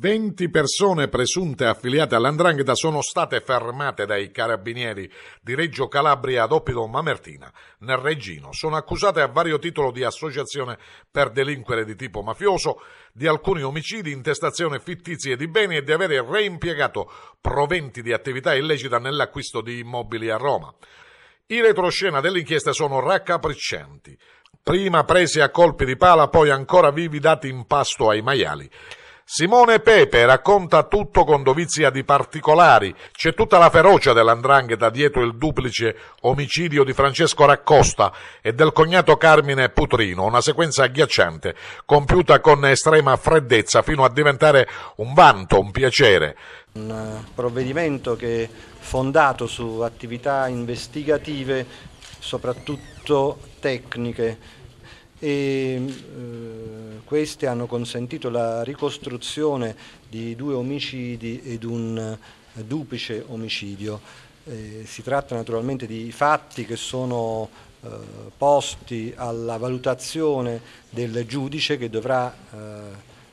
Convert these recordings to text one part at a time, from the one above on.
20 persone presunte affiliate all'Andrangheta sono state fermate dai carabinieri di Reggio Calabria ad Oppido Mamertina, nel Reggino. Sono accusate a vario titolo di associazione per delinquere di tipo mafioso, di alcuni omicidi, intestazione fittizie di beni e di avere reimpiegato proventi di attività illecita nell'acquisto di immobili a Roma. I retroscena dell'inchiesta sono raccapriccianti prima presi a colpi di pala, poi ancora vivi dati in pasto ai maiali. Simone Pepe racconta tutto con dovizia di particolari. C'è tutta la ferocia dell'andrangheta dietro il duplice omicidio di Francesco Raccosta e del cognato Carmine Putrino, una sequenza agghiacciante, compiuta con estrema freddezza fino a diventare un vanto, un piacere. Un eh, provvedimento che è fondato su attività investigative, soprattutto tecniche e mm, eh, queste hanno consentito la ricostruzione di due omicidi ed un eh, duplice omicidio. Eh, si tratta naturalmente di fatti che sono eh, posti alla valutazione del giudice che dovrà eh,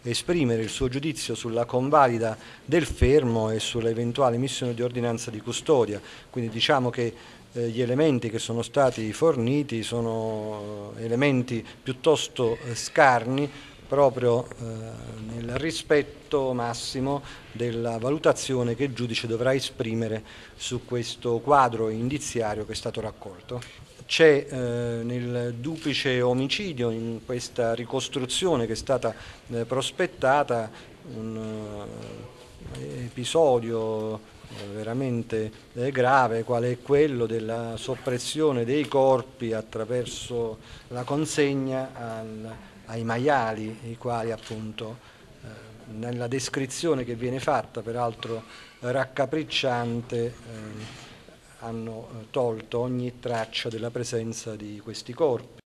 esprimere il suo giudizio sulla convalida del fermo e sull'eventuale missione di ordinanza di custodia. Quindi diciamo che eh, gli elementi che sono stati forniti sono eh, elementi piuttosto eh, scarni proprio nel rispetto massimo della valutazione che il giudice dovrà esprimere su questo quadro indiziario che è stato raccolto c'è eh, nel duplice omicidio in questa ricostruzione che è stata eh, prospettata un eh, episodio eh, veramente eh, grave qual è quello della soppressione dei corpi attraverso la consegna al, ai maiali i quali appunto eh, nella descrizione che viene fatta peraltro raccapricciante ehm, hanno eh, tolto ogni traccia della presenza di questi corpi.